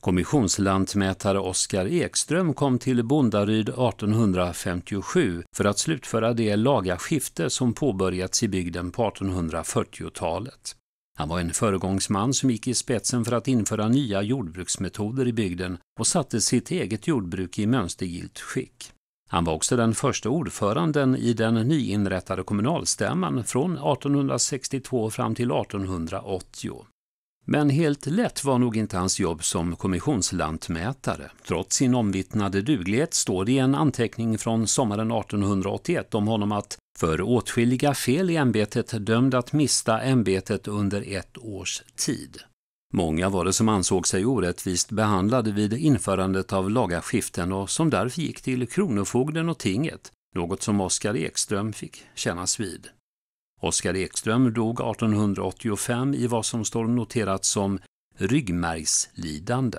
Kommissionslantmätare Oskar Ekström kom till Bondaryd 1857 för att slutföra det laga skifte som påbörjats i bygden på 1840-talet. Han var en föregångsman som gick i spetsen för att införa nya jordbruksmetoder i bygden och satte sitt eget jordbruk i mönstergilt skick. Han var också den första ordföranden i den nyinrättade kommunalstämman från 1862 fram till 1880. Men helt lätt var nog inte hans jobb som kommissionslantmätare. Trots sin omvittnade duglighet står det i en anteckning från sommaren 1881 om honom att för åtskilliga fel i ämbetet dömd att mista ämbetet under ett års tid. Många var det som ansåg sig orättvist behandlade vid införandet av lagaskiften och som därför gick till Kronofogden och tinget, något som Oskar Ekström fick kännas vid. Oskar Ekström dog 1885 i vad som står noterat som ryggmärgslidande.